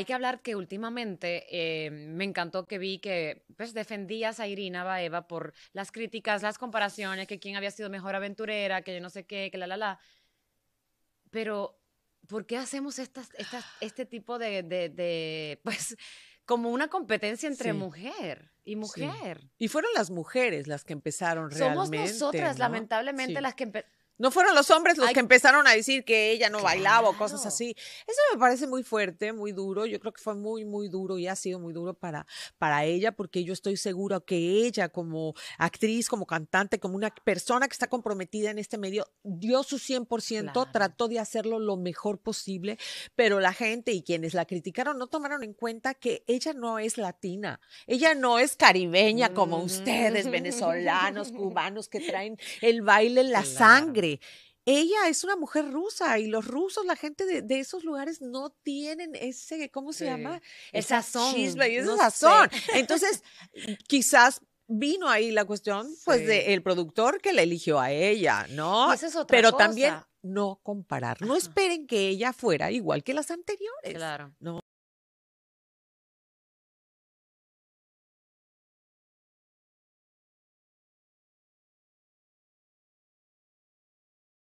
Hay que hablar que últimamente eh, me encantó que vi que pues, defendías a Irina Baeva por las críticas, las comparaciones, que quién había sido mejor aventurera, que yo no sé qué, que la, la, la. Pero, ¿por qué hacemos este tipo de, pues, como una competencia entre mujer y mujer? Y fueron las mujeres las que empezaron realmente. Somos nosotras, lamentablemente, las que empezaron no fueron los hombres los que empezaron a decir que ella no bailaba o cosas así. Eso me parece muy fuerte, muy duro. Yo creo que fue muy, muy duro y ha sido muy duro para, para ella porque yo estoy segura que ella como actriz, como cantante, como una persona que está comprometida en este medio, dio su 100%, ciento, trató de hacerlo lo mejor posible, pero la gente y quienes la criticaron no tomaron en cuenta que ella no es latina, ella no es caribeña como mm. ustedes, venezolanos, cubanos, que traen el baile en la sangre. Ella es una mujer rusa y los rusos, la gente de, esos lugares no tienen ese, ¿cómo se llama? El sazón. y sazón. Entonces, mm, quizás vino ahí la cuestión, pues, del productor que la eligió a ella, ¿no? Esa Pero también no comparar. No esperen que ella fuera igual que las anteriores. Claro. No.